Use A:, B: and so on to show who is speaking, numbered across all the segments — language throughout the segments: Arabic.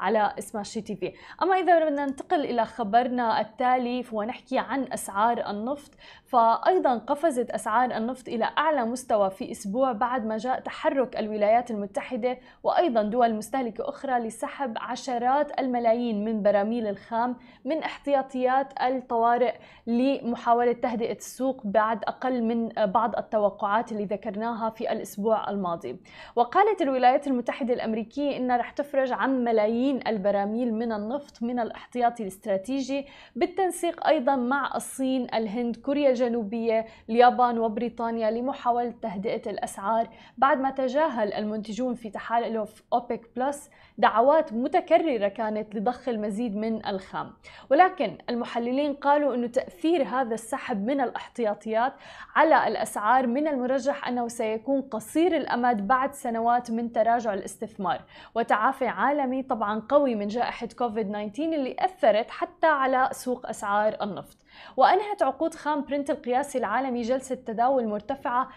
A: على سماشي تي في اما اذا بدنا ننتقل الى خبرنا التالي ونحكي عن اسعار النفط فايضا قفزت اسعار النفط الى اعلى مستوى في اسبوع بعد ما جاء تحرك الولايات المتحده وايضا دول مستهلكه اخرى لسحب عشرات الملايين من براميل الخام من احتياطيات الطوارئ لمحاوله تهدئه السوق بعد اقل من بعض التوقعات اللي ذكرناها في الاسبوع الماضي وقالت الولايات المتحده الامريكيه انها رح تفرج عن ملايين البراميل من النفط من الاحتياطي الاستراتيجي بالتنسيق أيضا مع الصين الهند كوريا الجنوبية اليابان وبريطانيا لمحاولة تهدئة الأسعار بعد ما تجاهل المنتجون في تحالف أوبك بلس دعوات متكررة كانت لضخ المزيد من الخام ولكن المحللين قالوا أن تأثير هذا السحب من الاحتياطيات على الأسعار من المرجح أنه سيكون قصير الأمد بعد سنوات من تراجع الاستثمار وتعافي عالمي عالمي طبعا قوي من جائحة كوفيد 19 اللي أثرت حتى على سوق أسعار النفط وأنهت عقود خام برنت القياسي العالمي جلسة تداول مرتفعة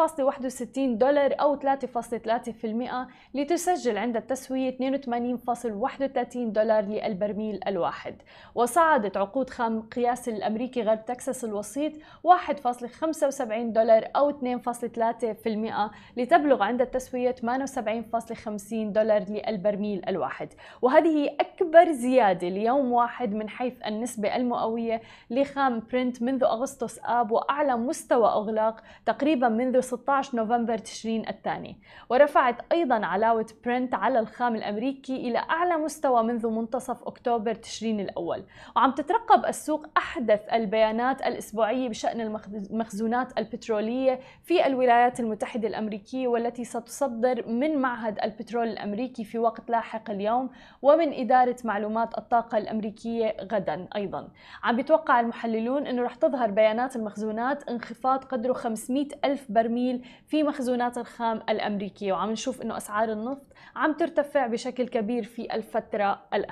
A: 2.61 دولار أو 3.3% لتسجل عند التسوية 82.31 دولار للبرميل الواحد وصعدت عقود خام قياس الأمريكي غرب تكساس الوسيط 1.75 دولار أو 2.3% لتبلغ عند التسوية 78.50 دولار للبرميل الواحد وهذه أكبر زيادة ليوم واحد من حيث النسبة المئوية لخام برنت منذ أغسطس آب وأعلى مستوى إغلاق تقريبا منذ 16 نوفمبر تشرين الثاني ورفعت أيضا علاوة برنت على الخام الأمريكي إلى أعلى مستوى منذ منتصف أكتوبر تشرين الأول وعم تترقب السوق أحدث البيانات الأسبوعية بشأن المخزونات البترولية في الولايات المتحدة الأمريكية والتي ستصدر من معهد البترول الأمريكي في وقت لاحق اليوم ومن إدارة معلومات الطاقة الأمريكية غدا أيضا عم بيتوقع محللون أنه رح تظهر بيانات المخزونات انخفاض قدره 500 ألف برميل في مخزونات الخام الأمريكية وعم نشوف أنه أسعار النفط عم ترتفع بشكل كبير في الفترة الأخيرة